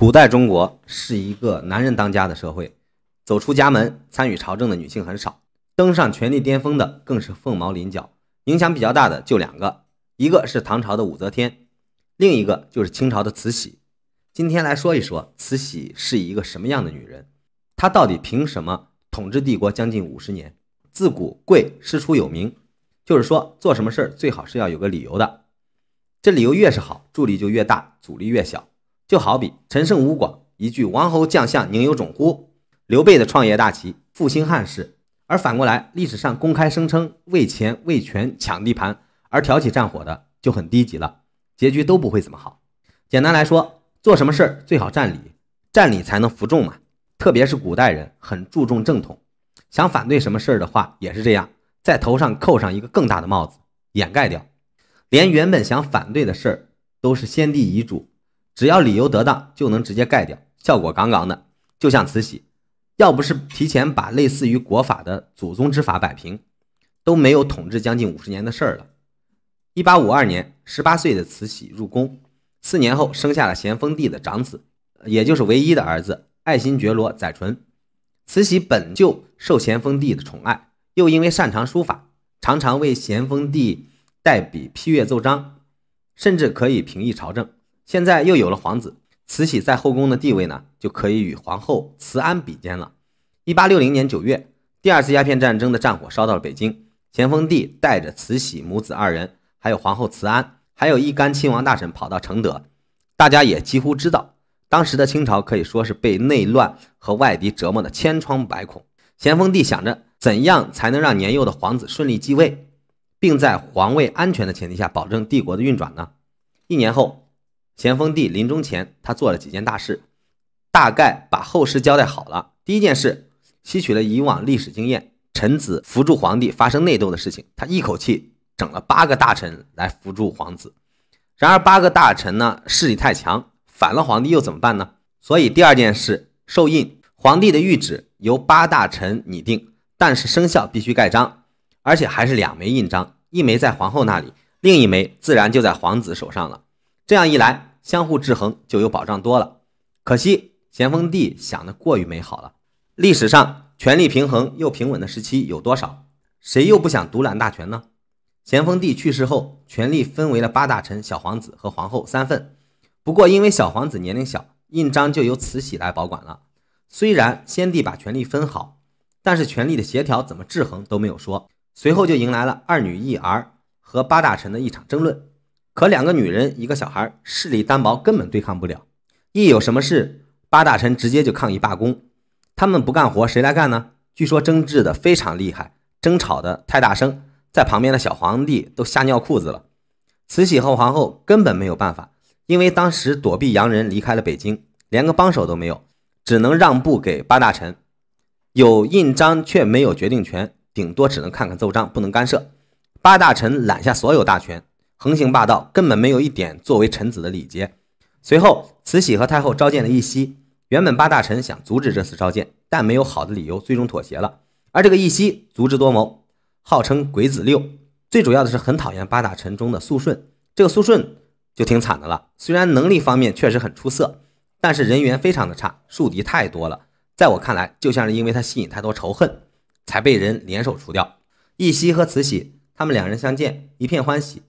古代中国是一个男人当家的社会，走出家门参与朝政的女性很少，登上权力巅峰的更是凤毛麟角。影响比较大的就两个，一个是唐朝的武则天，另一个就是清朝的慈禧。今天来说一说慈禧是一个什么样的女人，她到底凭什么统治帝国将近五十年？自古贵师出有名，就是说做什么事儿最好是要有个理由的，这理由越是好，助力就越大，阻力越小。就好比陈胜吴广一句“王侯将相宁有种乎”，刘备的创业大旗“复兴汉室”，而反过来，历史上公开声称为钱为权抢地盘而挑起战火的就很低级了，结局都不会怎么好。简单来说，做什么事儿最好占理，占理才能服众嘛。特别是古代人很注重正统，想反对什么事儿的话也是这样，在头上扣上一个更大的帽子，掩盖掉，连原本想反对的事儿都是先帝遗嘱。只要理由得当，就能直接盖掉，效果杠杠的。就像慈禧，要不是提前把类似于国法的祖宗之法摆平，都没有统治将近五十年的事儿了。一八五二年，十八岁的慈禧入宫，四年后生下了咸丰帝的长子，也就是唯一的儿子爱新觉罗载淳。慈禧本就受咸丰帝的宠爱，又因为擅长书法，常常为咸丰帝代笔批阅奏章，甚至可以平议朝政。现在又有了皇子，慈禧在后宫的地位呢，就可以与皇后慈安比肩了。一八六零年九月，第二次鸦片战争的战火烧到了北京，咸丰帝带着慈禧母子二人，还有皇后慈安，还有一干亲王大臣跑到承德。大家也几乎知道，当时的清朝可以说是被内乱和外敌折磨的千疮百孔。咸丰帝想着，怎样才能让年幼的皇子顺利继位，并在皇位安全的前提下，保证帝国的运转呢？一年后。咸丰帝临终前，他做了几件大事，大概把后事交代好了。第一件事，吸取了以往历史经验，臣子扶助皇帝发生内斗的事情，他一口气整了八个大臣来扶助皇子。然而，八个大臣呢，势力太强，反了皇帝又怎么办呢？所以，第二件事，授印，皇帝的谕旨由八大臣拟定，但是生效必须盖章，而且还是两枚印章，一枚在皇后那里，另一枚自然就在皇子手上了。这样一来，相互制衡就有保障多了。可惜咸丰帝想的过于美好了，历史上权力平衡又平稳的时期有多少？谁又不想独揽大权呢？咸丰帝去世后，权力分为了八大臣、小皇子和皇后三份。不过因为小皇子年龄小，印章就由慈禧来保管了。虽然先帝把权力分好，但是权力的协调怎么制衡都没有说。随后就迎来了二女一儿和八大臣的一场争论。和两个女人一个小孩势力单薄，根本对抗不了。一有什么事，八大臣直接就抗议罢工，他们不干活，谁来干呢？据说争执的非常厉害，争吵的太大声，在旁边的小皇帝都吓尿裤子了。慈禧和皇后根本没有办法，因为当时躲避洋人离开了北京，连个帮手都没有，只能让步给八大臣。有印章却没有决定权，顶多只能看看奏章，不能干涉。八大臣揽下所有大权。横行霸道，根本没有一点作为臣子的礼节。随后，慈禧和太后召见了奕熙。原本八大臣想阻止这次召见，但没有好的理由，最终妥协了。而这个奕熙足智多谋，号称鬼子六。最主要的是，很讨厌八大臣中的肃顺。这个肃顺就挺惨的了，虽然能力方面确实很出色，但是人缘非常的差，树敌太多了。在我看来，就像是因为他吸引太多仇恨，才被人联手除掉。奕熙和慈禧他们两人相见，一片欢喜。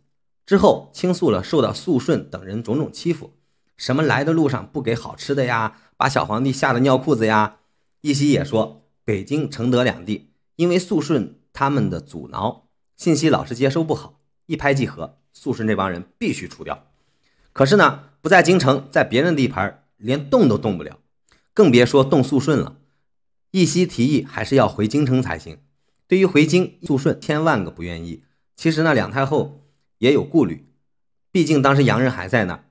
之后倾诉了受到肃顺等人种种欺负，什么来的路上不给好吃的呀，把小皇帝吓得尿裤子呀。一夕也说，北京承德两地因为肃顺他们的阻挠，信息老是接收不好。一拍即合，肃顺那帮人必须除掉。可是呢，不在京城，在别人地盘连动都动不了，更别说动肃顺了。一夕提议还是要回京城才行。对于回京，肃顺千万个不愿意。其实呢，两太后。也有顾虑，毕竟当时洋人还在呢，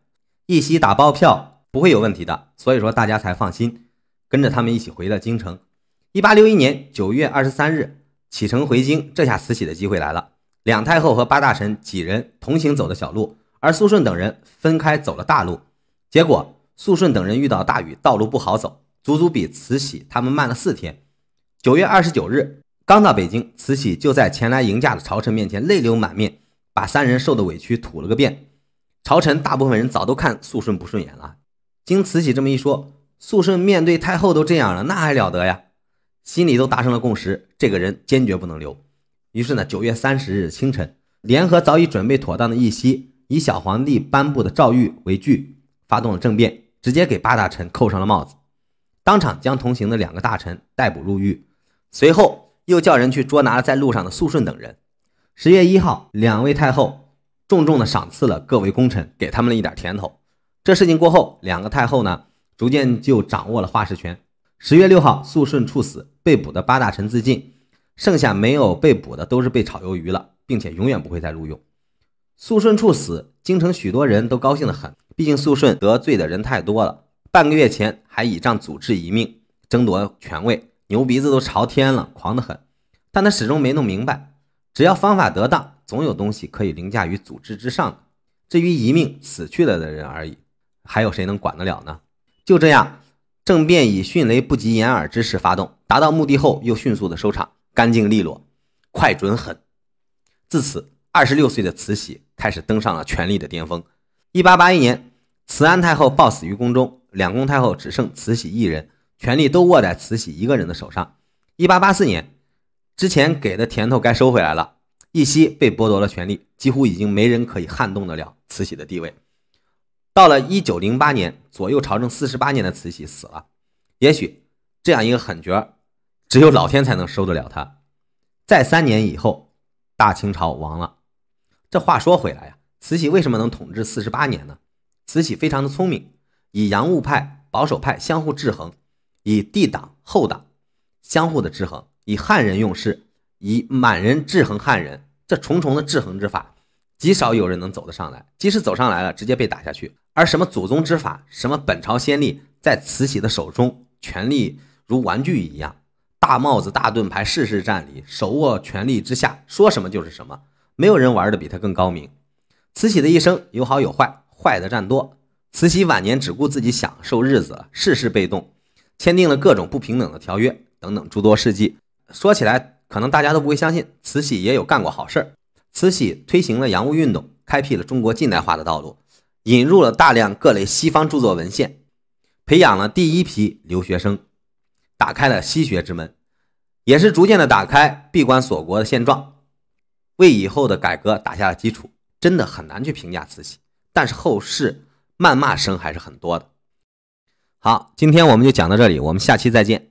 一息打包票不会有问题的，所以说大家才放心，跟着他们一起回了京城。一八六一年九月二十三日启程回京，这下慈禧的机会来了。两太后和八大臣几人同行走的小路，而肃顺等人分开走了大路。结果肃顺等人遇到大雨，道路不好走，足足比慈禧他们慢了四天。九月二十九日刚到北京，慈禧就在前来迎驾的朝臣面前泪流满面。把三人受的委屈吐了个遍，朝臣大部分人早都看肃顺不顺眼了。经慈禧这么一说，肃顺面对太后都这样了，那还了得呀？心里都达成了共识，这个人坚决不能留。于是呢，九月三十日清晨，联合早已准备妥当的义熙，以小皇帝颁布的诏谕为据，发动了政变，直接给八大臣扣上了帽子，当场将同行的两个大臣逮捕入狱，随后又叫人去捉拿了在路上的肃顺等人。十月一号，两位太后重重的赏赐了各位功臣，给他们了一点甜头。这事情过后，两个太后呢，逐渐就掌握了话事权。十月六号，肃顺处死，被捕的八大臣自尽，剩下没有被捕的都是被炒鱿鱼了，并且永远不会再录用。肃顺处死，京城许多人都高兴的很，毕竟肃顺得罪的人太多了。半个月前还倚仗祖制一命争夺权位，牛鼻子都朝天了，狂的很。但他始终没弄明白。只要方法得当，总有东西可以凌驾于组织之上的。至于一命死去了的人而已，还有谁能管得了呢？就这样，政变以迅雷不及掩耳之势发动，达到目的后又迅速的收场，干净利落，快准狠。自此，二十六岁的慈禧开始登上了权力的巅峰。一八八一年，慈安太后暴死于宫中，两宫太后只剩慈禧一人，权力都握在慈禧一个人的手上。一八八四年。之前给的甜头该收回来了，奕夕被剥夺了权力，几乎已经没人可以撼动得了慈禧的地位。到了一九零八年左右，朝政四十八年的慈禧死了。也许这样一个狠角，只有老天才能收得了他。再三年以后，大清朝亡了。这话说回来呀，慈禧为什么能统治四十八年呢？慈禧非常的聪明，以洋务派、保守派相互制衡，以帝党、后党相互的制衡。以汉人用事，以满人制衡汉人，这重重的制衡之法，极少有人能走得上来。即使走上来了，直接被打下去。而什么祖宗之法，什么本朝先例，在慈禧的手中，权力如玩具一样，大帽子、大盾牌，事事占理。手握权力之下，说什么就是什么，没有人玩的比他更高明。慈禧的一生有好有坏，坏的占多。慈禧晚年只顾自己享受日子，事事被动，签订了各种不平等的条约等等诸多事迹。说起来，可能大家都不会相信，慈禧也有干过好事慈禧推行了洋务运动，开辟了中国近代化的道路，引入了大量各类西方著作文献，培养了第一批留学生，打开了西学之门，也是逐渐的打开闭关锁国的现状，为以后的改革打下了基础。真的很难去评价慈禧，但是后世谩骂声还是很多的。好，今天我们就讲到这里，我们下期再见。